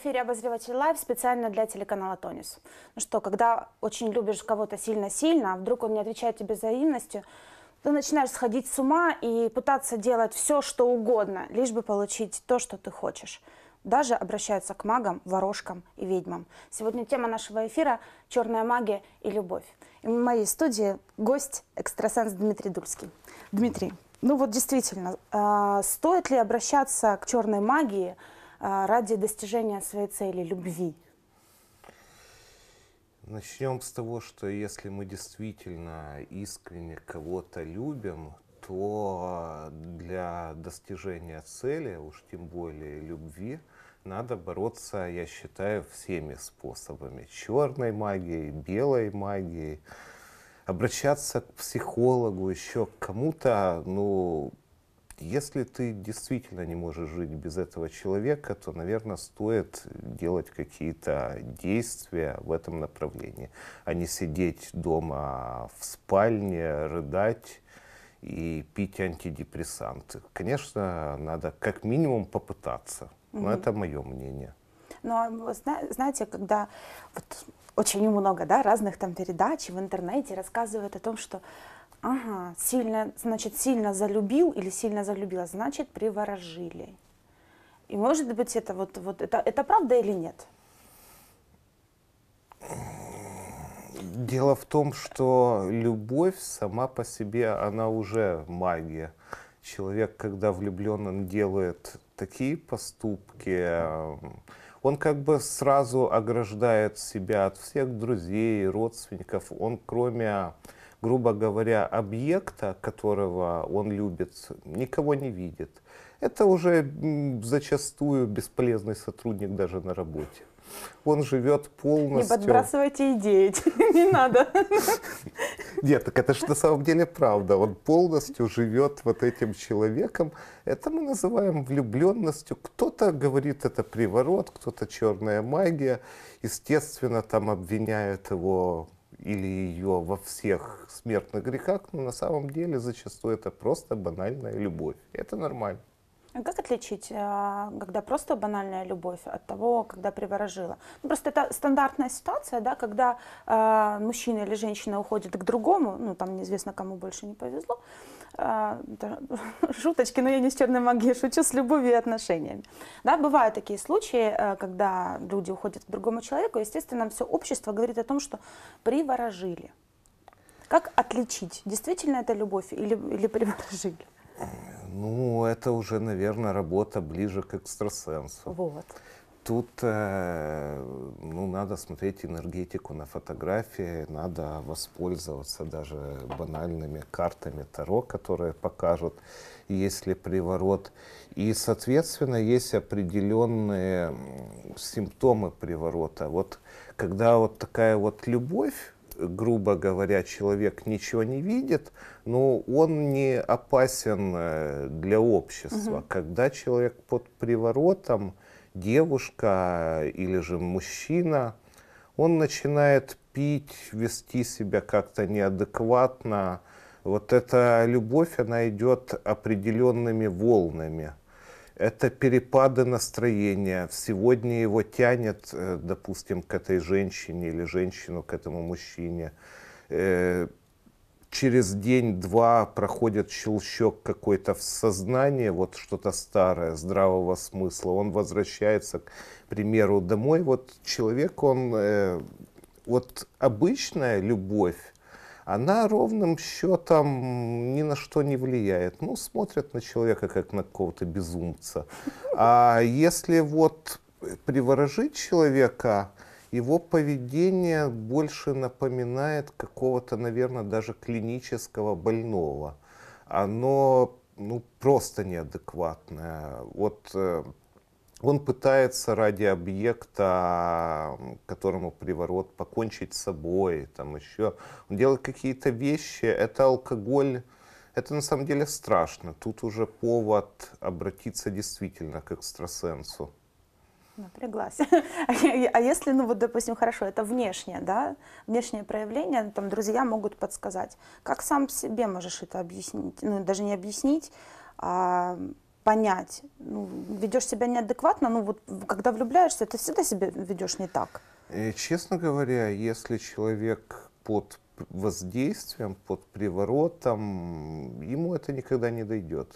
эфире «Обозреватель лайв» специально для телеканала «Тонис». Ну что, когда очень любишь кого-то сильно-сильно, а вдруг он не отвечает тебе взаимностью, ты начинаешь сходить с ума и пытаться делать все, что угодно, лишь бы получить то, что ты хочешь. Даже обращаются к магам, ворожкам и ведьмам. Сегодня тема нашего эфира – черная магия и любовь. И в моей студии гость – экстрасенс Дмитрий Дульский. Дмитрий, ну вот действительно, э, стоит ли обращаться к черной магии – а, ради достижения своей цели, любви? Начнем с того, что если мы действительно искренне кого-то любим, то а, для достижения цели, уж тем более любви, надо бороться, я считаю, всеми способами. Черной магией, белой магией. Обращаться к психологу, еще к кому-то, ну, если ты действительно не можешь жить без этого человека, то, наверное, стоит делать какие-то действия в этом направлении, а не сидеть дома в спальне, рыдать и пить антидепрессанты. Конечно, надо как минимум попытаться, но угу. это мое мнение. Но знаете, когда вот очень много да, разных там передач в интернете рассказывают о том, что Ага, сильно, значит, сильно залюбил или сильно залюбила, значит, приворожили. И может быть это вот, вот это, это правда или нет? Дело в том, что любовь сама по себе, она уже магия. Человек, когда влюблен, он делает такие поступки, он как бы сразу ограждает себя от всех друзей, родственников. Он кроме грубо говоря, объекта, которого он любит, никого не видит. Это уже зачастую бесполезный сотрудник даже на работе. Он живет полностью... Не подбрасывайте идеи, не надо. Нет, так это же на самом деле правда. Он полностью живет вот этим человеком. Это мы называем влюбленностью. Кто-то говорит, это приворот, кто-то черная магия. Естественно, там обвиняют его или ее во всех смертных грехах, но на самом деле зачастую это просто банальная любовь. Это нормально. А как отличить, э, когда просто банальная любовь от того, когда приворожила? Ну, просто это стандартная ситуация, да, когда э, мужчина или женщина уходит к другому, ну там неизвестно кому больше не повезло, а, шуточки, но я не с черной магией шучу, с любовью и отношениями. Да, бывают такие случаи, э, когда люди уходят к другому человеку, естественно, все общество говорит о том, что приворожили. Как отличить, действительно это любовь или, или приворожили? Э, ну, это уже, наверное, работа ближе к экстрасенсу. Вот. Тут э, ну, надо смотреть энергетику на фотографии, надо воспользоваться даже банальными картами Таро, которые покажут, есть ли приворот. И, соответственно, есть определенные симптомы приворота. Вот когда вот такая вот любовь, грубо говоря, человек ничего не видит, но он не опасен э, для общества. Угу. Когда человек под приворотом, девушка или же мужчина, он начинает пить, вести себя как-то неадекватно. Вот эта любовь, она идет определенными волнами. Это перепады настроения. Сегодня его тянет, э, допустим, к этой женщине или женщину к этому мужчине э, через день-два проходит щелчок какой-то в сознании, вот что-то старое, здравого смысла, он возвращается, к примеру, домой. Вот человек, он, э, вот обычная любовь, она ровным счетом ни на что не влияет. Ну, смотрят на человека, как на какого-то безумца. А если вот приворожить человека, его поведение больше напоминает какого-то, наверное, даже клинического больного. Оно ну, просто неадекватное. Вот э, он пытается ради объекта, которому приворот, покончить с собой, там еще. Он делает какие-то вещи, это алкоголь, это на самом деле страшно. Тут уже повод обратиться действительно к экстрасенсу напряглась. А, а если, ну вот, допустим, хорошо, это внешнее, да, внешнее проявление, ну, там друзья могут подсказать. Как сам себе можешь это объяснить? Ну, даже не объяснить, а понять. Ну, ведешь себя неадекватно, ну вот, когда влюбляешься, ты всегда себя ведешь не так. И, э, честно говоря, если человек под воздействием, под приворотом, ему это никогда не дойдет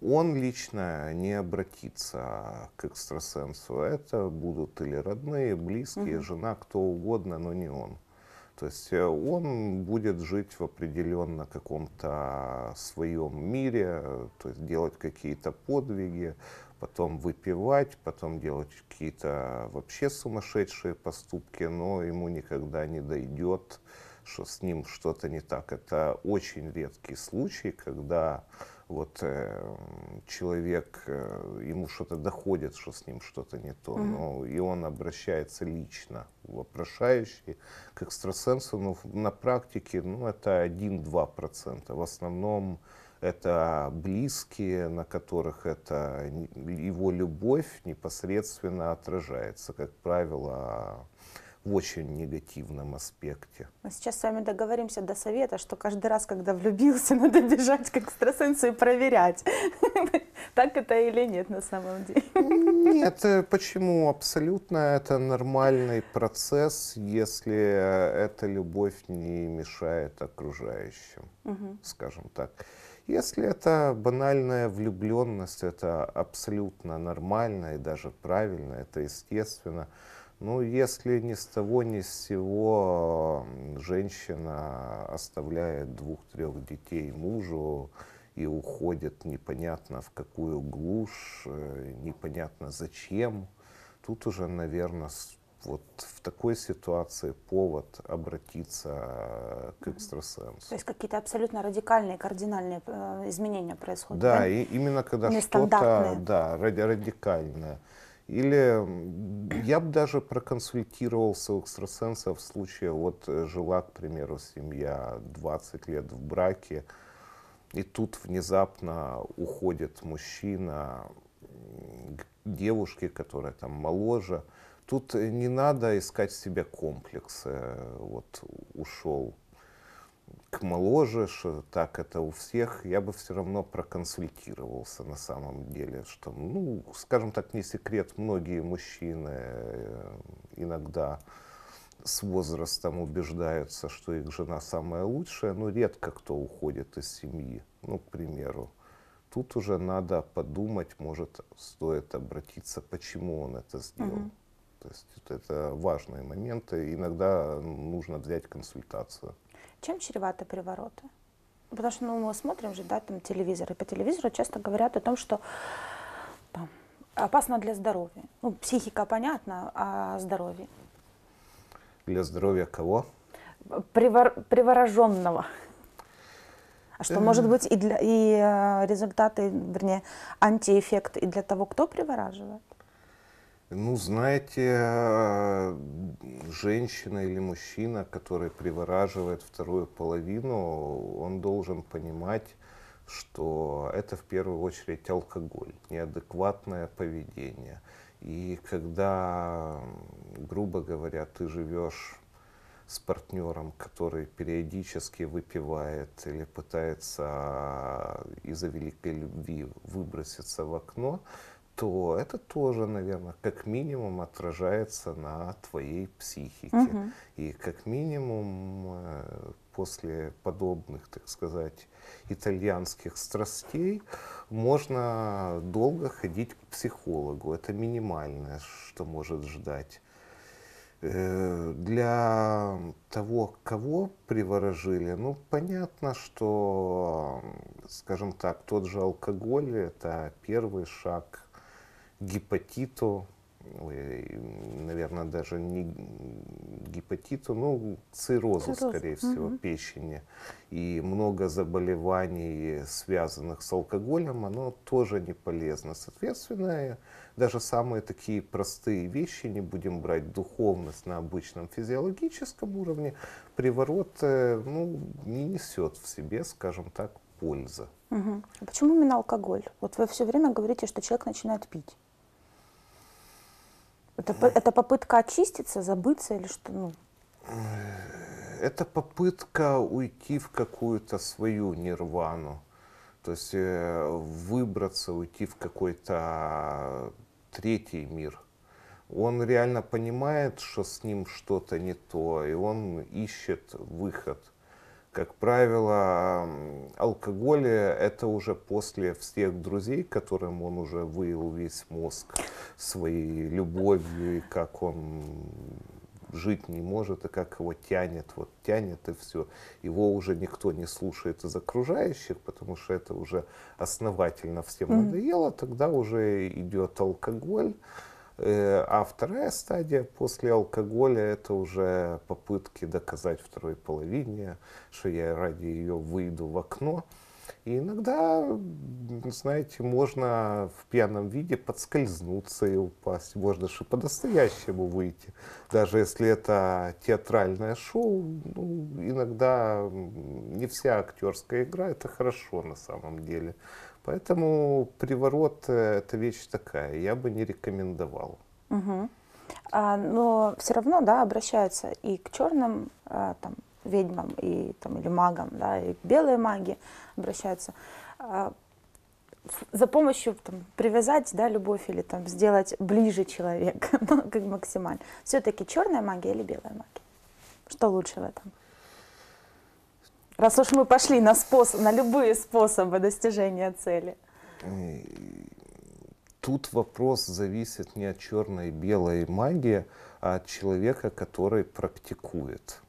он лично не обратится к экстрасенсу. Это будут или родные, близкие, угу. жена, кто угодно, но не он. То есть э, он будет жить в определенно каком-то своем мире, то есть делать какие-то подвиги, потом выпивать, потом делать какие-то вообще сумасшедшие поступки, но ему никогда не дойдет, что с ним что-то не так. Это очень редкий случай, когда вот э, человек, э, ему что-то доходит, что с ним что-то не то, mm-hmm. но и он обращается лично вопрошающий к экстрасенсу, но ну, на практике ну, это 1-2%. В основном это близкие, на которых это его любовь непосредственно отражается, как правило, в очень негативном аспекте. Мы сейчас с вами договоримся до совета, что каждый раз, когда влюбился, надо бежать к экстрасенсу и проверять, так это или нет на самом деле. Нет, э, почему? Абсолютно это нормальный процесс, если э, эта любовь не мешает окружающим, скажем так. Если это банальная влюбленность, это абсолютно нормально и даже правильно, это естественно. Ну, если ни с того, ни с сего женщина оставляет двух-трех детей мужу и уходит непонятно в какую глушь, э, непонятно зачем, тут уже, наверное, вот в такой ситуации повод обратиться э, к экстрасенсу. То есть какие-то абсолютно радикальные, кардинальные э, изменения происходят. Да, да? и именно когда что-то да, радикальное. Или я бы даже проконсультировался у экстрасенса в случае, вот э, жила, к примеру, семья 20 лет в браке, и тут внезапно уходит мужчина к девушке, которая там моложе. Тут э, не надо искать в себе комплексы, э, вот ушел моложешь, так это у всех, я бы все равно проконсультировался на самом деле, что, ну, скажем так, не секрет, многие мужчины э, иногда с возрастом убеждаются, что их жена самая лучшая, но редко кто уходит из семьи, ну, к примеру. Тут уже надо подумать, может, стоит обратиться, почему он это сделал. Mm-hmm. То есть это важные моменты. Иногда нужно взять консультацию. Чем чреваты привороты? Потому что ну, мы смотрим же, да, там телевизор, и по телевизору часто говорят о том, что там, опасно для здоровья. Ну, психика понятна, а здоровье. Для здоровья кого? Привор... Привороженного. А что эм. может быть и, для, и э, результаты, вернее, антиэффект и для того, кто привораживает? Ну, знаете, э, женщина или мужчина, который привораживает вторую половину, он должен понимать, что это в первую очередь алкоголь, неадекватное поведение. И когда, грубо говоря, ты живешь с партнером, который периодически выпивает или пытается из-за великой любви выброситься в окно, то это тоже, наверное, как минимум отражается на твоей психике. Угу. И как минимум э, после подобных, так сказать, итальянских страстей можно долго ходить к психологу. Это минимальное, что может ждать. Э, для того, кого приворожили, ну, понятно, что, скажем так, тот же алкоголь – это первый шаг гепатиту, наверное, даже не гепатиту, но циррозу, Цирроз. скорее всего, угу. печени. И много заболеваний, связанных с алкоголем, оно тоже не полезно. Соответственно, даже самые такие простые вещи, не будем брать духовность на обычном физиологическом уровне, приворот э, ну, не несет в себе, скажем так, пользы. Угу. А почему именно алкоголь? Вот вы все время говорите, что человек начинает пить. Это, это попытка очиститься, забыться или что? Ну? Это попытка уйти в какую-то свою нирвану. То есть э, выбраться, уйти в какой-то третий мир. Он реально понимает, что с ним что-то не то, и он ищет выход – как правило, алкоголь – это уже после всех друзей, которым он уже выил весь мозг своей любовью, и как он жить не может, и как его тянет, вот тянет и все. Его уже никто не слушает из окружающих, потому что это уже основательно всем надоело, тогда уже идет алкоголь, Э, а вторая стадия после алкоголя – это уже попытки доказать второй половине, что я ради ее выйду в окно. И иногда, знаете, можно в пьяном виде подскользнуться и упасть. Можно же по-настоящему выйти. Даже если это театральное шоу, ну, иногда не вся актерская игра, это хорошо на самом деле. Поэтому приворот э, – это вещь такая, я бы не рекомендовал. Угу. А, но все равно, да, обращаются и к черным а, там, ведьмам, и, там, или магам, да, и белые маги обращаются. А, за помощью там, привязать да, любовь или там, сделать ближе человека, ну, как максимально. Все-таки черная магия или белая магия? Что лучше в этом? Раз уж мы пошли на, способ, на любые способы достижения цели. Тут вопрос зависит не от черной и белой магии, а от человека, который практикует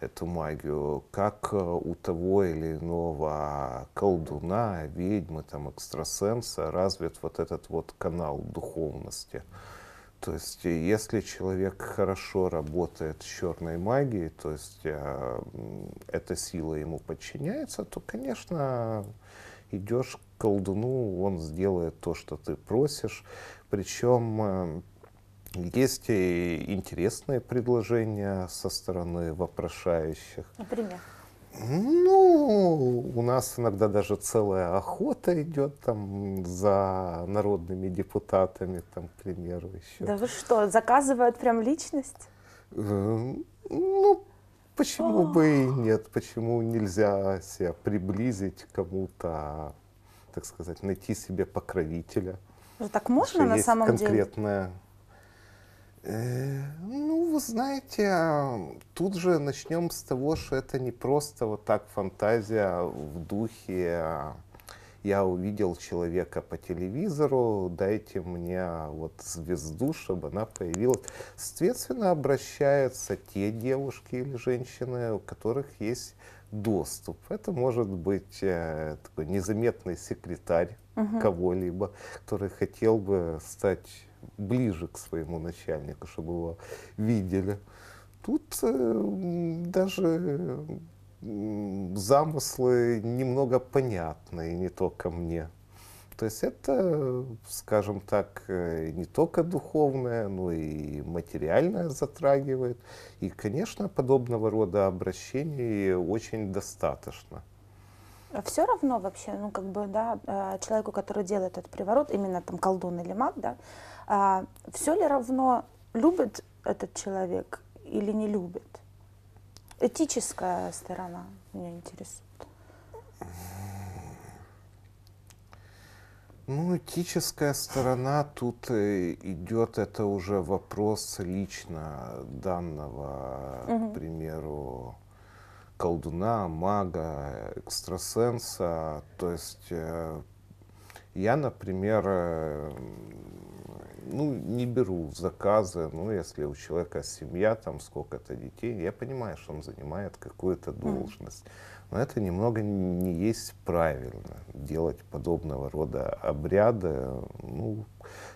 эту магию, как э, у того или иного колдуна, ведьмы, там, экстрасенса развит вот этот вот канал духовности. Mm то есть, э, если человек хорошо работает с черной магией, то есть э, эта сила ему подчиняется, то, конечно, идешь к колдуну, он сделает то, что ты просишь. Причем э, есть и э, интересные предложения со стороны вопрошающих. Например? Ну, у нас иногда даже целая охота идет там за народными депутатами, там, к примеру, еще. Да вы что, заказывают прям личность? Э, ну, почему О! бы и нет? Почему нельзя себя приблизить кому-то, так сказать, найти себе покровителя? Ну, так можно на самом деле? конкретная ну, вы знаете, тут же начнем с того, что это не просто вот так фантазия в духе «А, «я увидел человека по телевизору, дайте мне вот звезду, чтобы она появилась». Соответственно, обращаются те девушки или женщины, у которых есть доступ. Это может быть э, такой незаметный секретарь угу. кого-либо, который хотел бы стать ближе к своему начальнику, чтобы его видели. Тут э, даже замыслы немного понятны, и не только мне. То есть это, скажем так, э, не только духовное, но и материальное затрагивает. И, конечно, подобного рода обращений очень достаточно. А Все равно вообще, ну как бы, да, э, человеку, который делает этот приворот, именно там колдун или маг, да, а, все ли равно любит этот человек или не любит? Этическая сторона меня интересует. Ну, этическая сторона тут э, идет, это уже вопрос лично данного, угу. к примеру, колдуна, мага, экстрасенса. То есть э, я, например, э, ну, не беру заказы, ну, если у человека семья, там сколько-то детей, я понимаю, что он занимает какую-то должность. Но это немного не есть правильно, делать подобного рода обряды. Ну,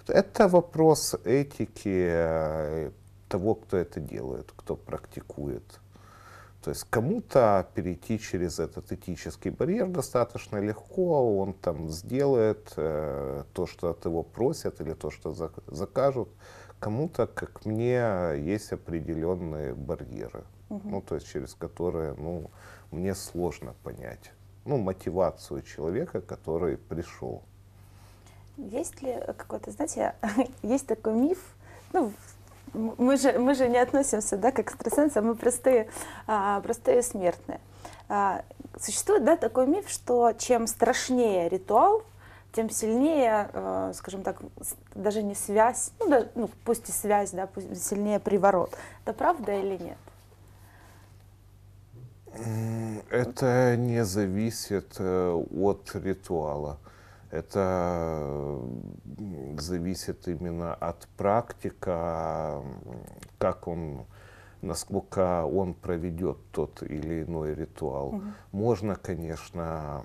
это вопрос этики э, того, кто это делает, кто практикует. То есть кому-то перейти через этот этический барьер достаточно легко, он там сделает э, то, что от его просят или то, что за, закажут. Кому-то, как мне, есть определенные барьеры, угу. ну, то есть через которые ну, мне сложно понять ну, мотивацию человека, который пришел. Есть ли какой-то, знаете, есть такой миф, ну, мы же, мы же не относимся, да, к экстрасенсам, мы простые, а, простые смертные. А, существует, да, такой миф, что чем страшнее ритуал, тем сильнее, э, скажем так, даже не связь, ну, да, ну пусть и связь, да, пусть сильнее приворот. Это правда или нет? Это не зависит э, от ритуала. Это зависит именно от практика, как он, насколько он проведет тот или иной ритуал. Угу. Можно, конечно,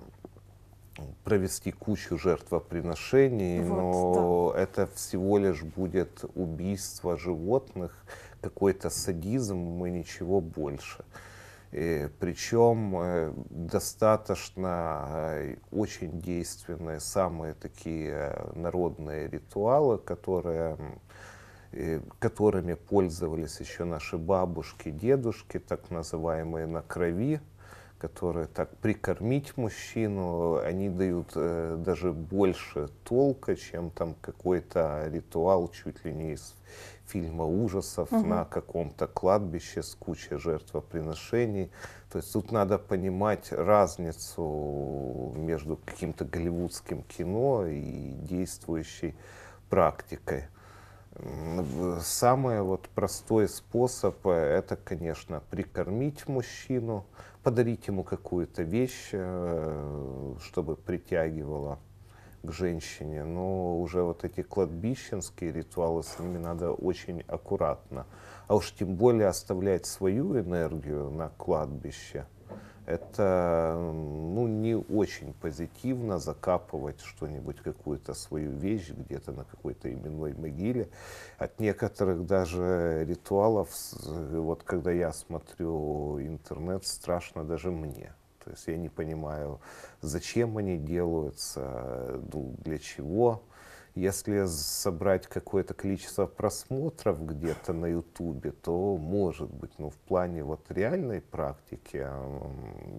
провести кучу жертвоприношений, вот, но да. это всего лишь будет убийство животных, какой-то садизм и ничего больше причем э, достаточно э, очень действенные самые такие э, народные ритуалы, которые которыми пользовались еще наши бабушки, дедушки, так называемые на крови, которые так прикормить мужчину, они дают даже больше толка, чем там какой-то ритуал чуть ли не из, фильма ужасов угу. на каком-то кладбище с кучей жертвоприношений. То есть тут надо понимать разницу между каким-то голливудским кино и действующей практикой. Самый вот простой способ э, – это, конечно, прикормить мужчину, подарить ему какую-то вещь, э, чтобы притягивала к женщине, но уже вот эти кладбищенские ритуалы, с ними надо очень аккуратно. А уж тем более оставлять свою энергию на кладбище, это ну, не очень позитивно закапывать что-нибудь, какую-то свою вещь где-то на какой-то именной могиле. От некоторых даже ритуалов, вот когда я смотрю интернет, страшно даже мне. То есть я не понимаю, зачем они делаются, ну, для чего. Если собрать какое-то количество просмотров где-то на Ютубе, то может быть, но ну, в плане вот реальной практики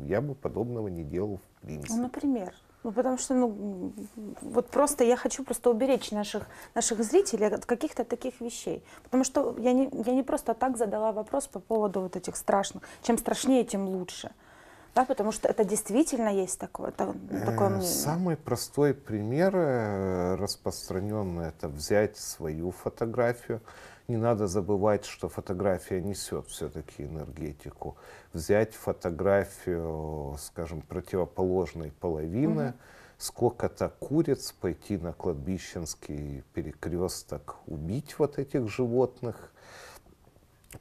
я бы подобного не делал в принципе. Ну, например, ну, потому что, ну, вот просто я хочу просто уберечь наших, наших зрителей от каких-то таких вещей. Потому что я не, я не просто так задала вопрос по поводу вот этих страшных. Чем страшнее, тем лучше да, потому что это действительно есть такое, это, ну, такое э, мнение. Самый простой пример э, распространенный это взять свою фотографию. Не надо забывать, что фотография несет все-таки энергетику. Взять фотографию, скажем, противоположной половины, угу. сколько-то куриц, пойти на кладбищенский перекресток, убить вот этих животных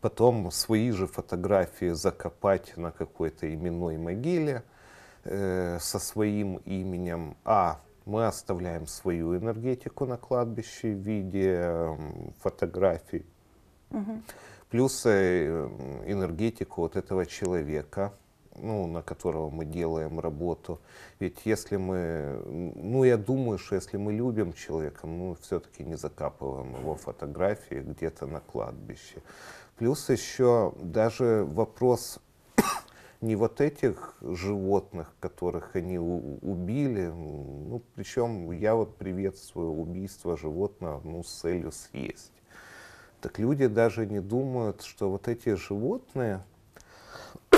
потом свои же фотографии закопать на какой-то именной могиле э, со своим именем. А мы оставляем свою энергетику на кладбище в виде эм, фотографий. Угу. Плюс э, э, энергетику вот этого человека, ну, на которого мы делаем работу. Ведь если мы, ну, я думаю, что если мы любим человека, мы все-таки не закапываем его фотографии где-то на кладбище. Плюс еще даже вопрос не вот этих животных, которых они убили, ну, причем я вот приветствую убийство животного ну, с целью съесть. Так люди даже не думают, что вот эти животные,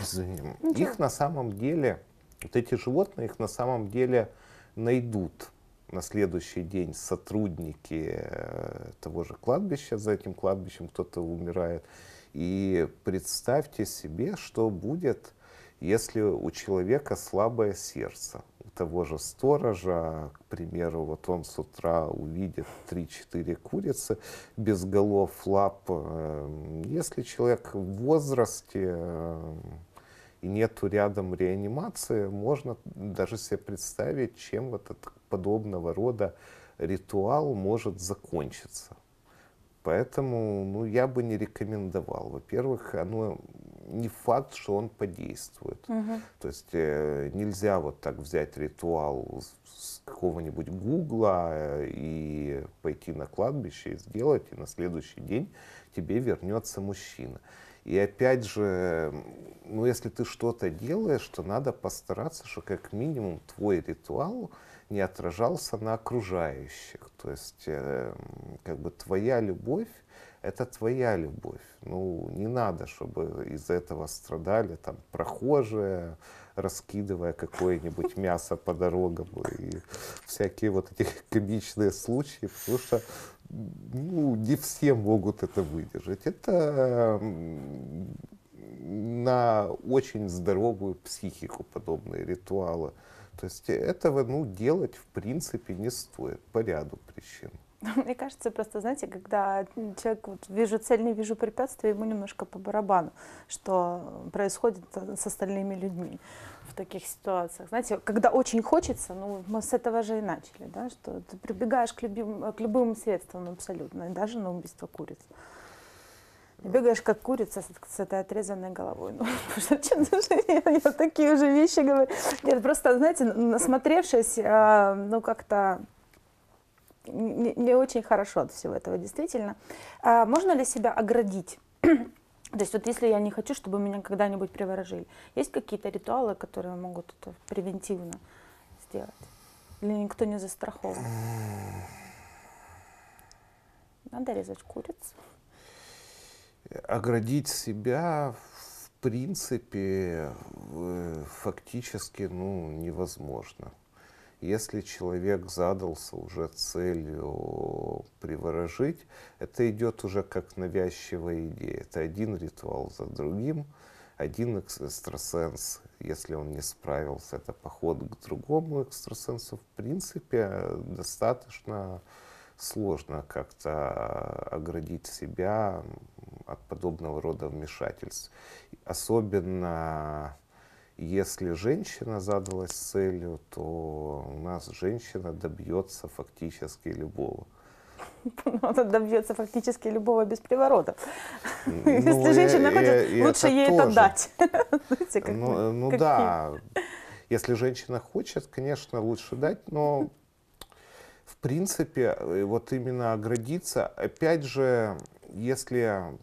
извини, их на самом деле, вот эти животные их на самом деле найдут на следующий день сотрудники э, того же кладбища, за этим кладбищем кто-то умирает. И представьте себе, что будет, если у человека слабое сердце. У того же сторожа, к примеру, вот он с утра увидит 3-4 курицы без голов, лап. Эм, если человек в возрасте, эм, и нету рядом реанимации, можно даже себе представить, чем вот этот подобного рода ритуал может закончиться. Поэтому ну, я бы не рекомендовал. Во-первых, оно не факт, что он подействует. Угу. То есть э, нельзя вот так взять ритуал с какого-нибудь гугла э, и пойти на кладбище и сделать, и на следующий день тебе вернется мужчина. И опять же, ну если ты что-то делаешь, то надо постараться, что как минимум твой ритуал не отражался на окружающих. То есть, э, как бы твоя любовь — это твоя любовь. Ну, не надо, чтобы из за этого страдали там прохожие, раскидывая какое-нибудь мясо по дорогам и всякие вот эти комичные случаи, потому что ну, не все могут это выдержать. Это на очень здоровую психику подобные ритуалы. То есть этого ну, делать в принципе не стоит по ряду причин. Мне кажется, просто, знаете, когда человек вот, вижу цель, не вижу препятствия, ему немножко по барабану, что происходит э, с остальными людьми в таких ситуациях. Знаете, когда очень хочется, ну, мы с этого же и начали, да, что ты прибегаешь к, любим, к любым средствам абсолютно, даже на убийство куриц. И бегаешь как курица с, с этой отрезанной головой. Ну, зачем я, я такие уже вещи говорю? Нет, просто, знаете, насмотревшись, а, ну, как-то не, не очень хорошо от всего этого, действительно. А можно ли себя оградить? То есть вот если я не хочу, чтобы меня когда-нибудь приворожили, есть какие-то ритуалы, которые могут это превентивно сделать? Или никто не застрахован? Надо резать курицу. Оградить себя в принципе э, фактически ну, невозможно. Если человек задался уже целью приворожить, это идет уже как навязчивая идея. Это один ритуал за другим, один экстрасенс, если он не справился, это поход к другому экстрасенсу. В принципе, достаточно сложно как-то оградить себя от подобного рода вмешательств. Особенно если женщина задалась целью, то у нас женщина добьется фактически любого. Она добьется фактически любого без приворота. Если ну, женщина э, хочет, лучше ей это дать. Ну, э, ну да. Если женщина хочет, конечно, лучше дать, но в принципе, э, вот именно оградиться, опять же, если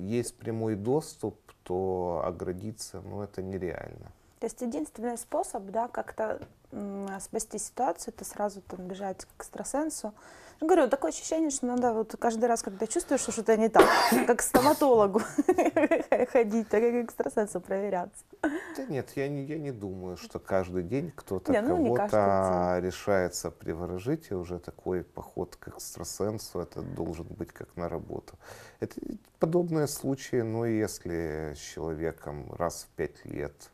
есть прямой доступ то оградиться, ну, это нереально. То есть единственный способ, да, как-то а, спасти ситуацию, это сразу там бежать к экстрасенсу. Я говорю, такое ощущение, что надо вот каждый раз, когда чувствуешь, что что-то не так, как к стоматологу ходить, так как к экстрасенсу проверяться. Да нет, я не, я не думаю, что каждый день кто-то ну, кого-то решается приворожить, и уже такой поход к экстрасенсу, это должен быть как на работу. Это подобные случаи, но ну, если с человеком раз в пять лет –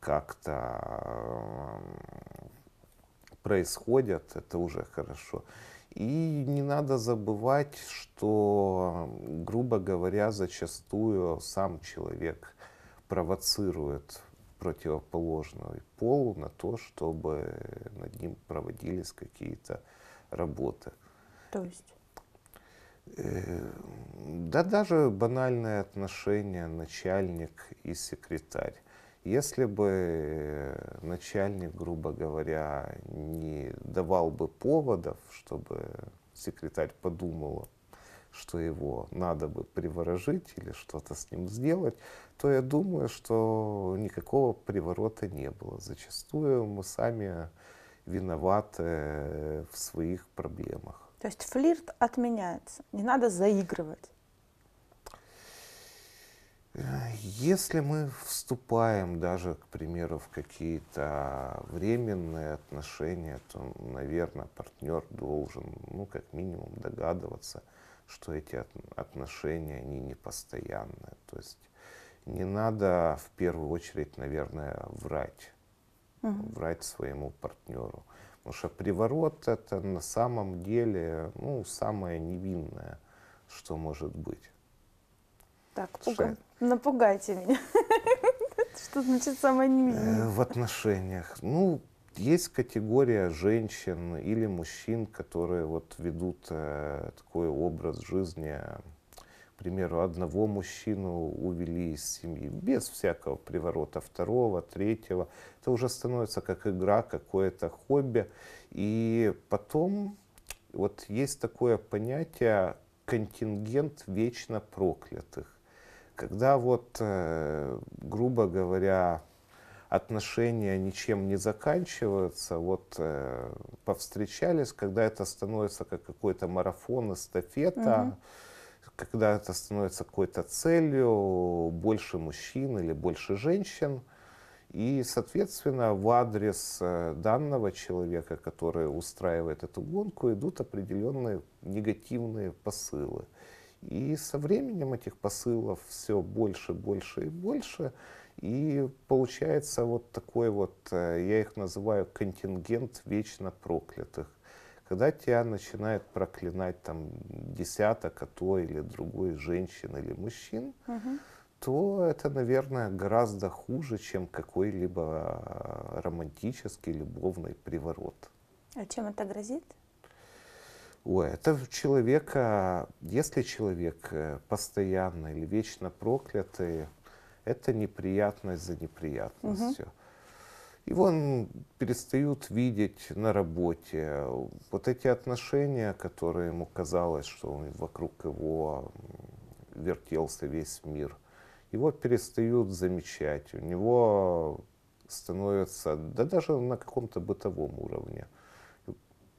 как-то происходят, это уже хорошо. И не надо забывать, что, грубо говоря, зачастую сам человек провоцирует противоположный пол на то, чтобы над ним проводились какие-то работы. То есть? Э, да даже банальное отношение начальник и секретарь. Если бы э, начальник, грубо говоря, не давал бы поводов, чтобы секретарь подумала, что его надо бы приворожить или что-то с ним сделать, то я думаю, что никакого приворота не было. Зачастую мы сами виноваты э, в своих проблемах. То есть флирт отменяется, не надо заигрывать. Э, если мы вступаем даже, к примеру, в какие-то временные отношения, то, наверное, партнер должен, ну, как минимум, догадываться, что эти отношения, они не постоянные. То есть не надо в первую очередь, наверное, врать, угу. врать своему партнеру. Потому что приворот — это на самом деле, ну, самое невинное, что может быть. Так, пуга... напугайте меня. Что значит самое э, В отношениях. Ну, есть категория женщин или мужчин, которые вот ведут э, такой образ жизни, к примеру, одного мужчину увели из семьи без всякого приворота второго, третьего. Это уже становится как игра, какое-то хобби. И потом вот есть такое понятие контингент вечно проклятых когда вот, э, грубо говоря, отношения ничем не заканчиваются, вот э, повстречались, когда это становится как какой-то марафон, эстафета, угу. когда это становится какой-то целью, больше мужчин или больше женщин. И, соответственно, в адрес э, данного человека, который устраивает эту гонку, идут определенные негативные посылы. И со временем этих посылов все больше, больше и больше. И получается вот такой вот, э, я их называю контингент вечно проклятых. Когда тебя начинает проклинать там десяток, а то или другой женщин или мужчин, угу. то это, наверное, гораздо хуже, чем какой-либо э, романтический любовный приворот. А чем это грозит? у этого человека, если человек э, постоянно или вечно проклятый, это неприятность за неприятностью. Угу. Его перестают видеть на работе. Вот эти отношения, которые ему казалось, что он вокруг его вертелся весь мир, его перестают замечать. У него становится, да даже на каком-то бытовом уровне,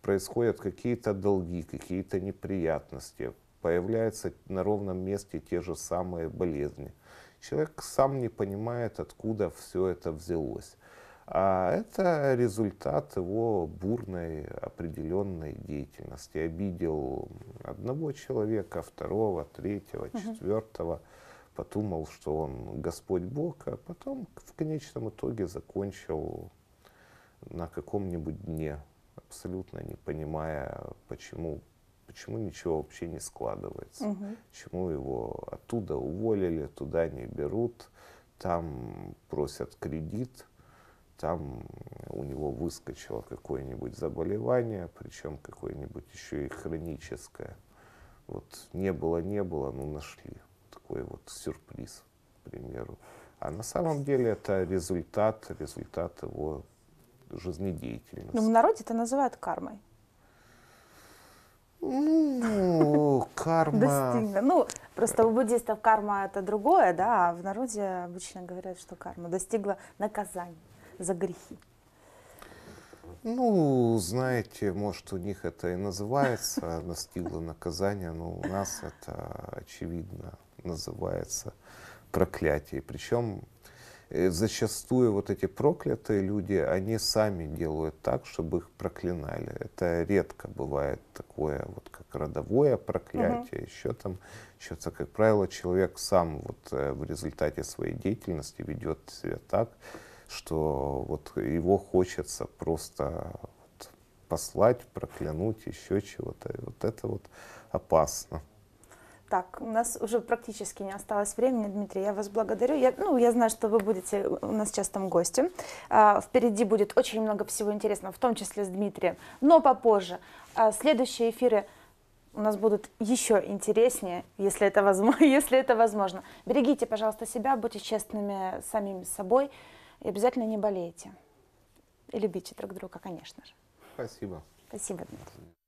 происходят какие-то долги, какие-то неприятности, появляются на ровном месте те же самые болезни. Человек сам не понимает, откуда все это взялось. А это результат его бурной определенной деятельности. Обидел одного человека, второго, третьего, угу. четвертого. Подумал, что он Господь Бог, а потом в конечном итоге закончил на каком-нибудь дне абсолютно не понимая, почему, почему ничего вообще не складывается, угу. почему его оттуда уволили, туда не берут, там просят кредит, там у него выскочило какое-нибудь заболевание, причем какое-нибудь еще и хроническое. Вот не было, не было, но ну, нашли. Такой вот сюрприз, к примеру. А на самом деле это результат, результат его жизнедеятельность. Ну, в народе это называют кармой. Ну, карма... Достигла. Ну, просто у буддистов карма это другое, да, а в народе обычно говорят, что карма достигла наказания за грехи. Ну, знаете, может, у них это и называется «настигло наказание», но у нас это, очевидно, называется проклятие. Причем Э, зачастую вот эти проклятые люди, они сами делают так, чтобы их проклинали. Это редко бывает такое, вот как родовое проклятие, угу. еще там еще то как правило, человек сам вот э, в результате своей деятельности ведет себя так, что вот его хочется просто послать, проклянуть, еще чего-то. И вот это вот опасно. Так, у нас уже практически не осталось времени, Дмитрий, я вас благодарю. Я, ну, я знаю, что вы будете у нас частым гостем. А, впереди будет очень много всего интересного, в том числе с Дмитрием, но попозже. А, следующие эфиры у нас будут еще интереснее, если это, возможно, если это возможно. Берегите, пожалуйста, себя, будьте честными самими собой и обязательно не болейте. И любите друг друга, конечно же. Спасибо. Спасибо, Дмитрий.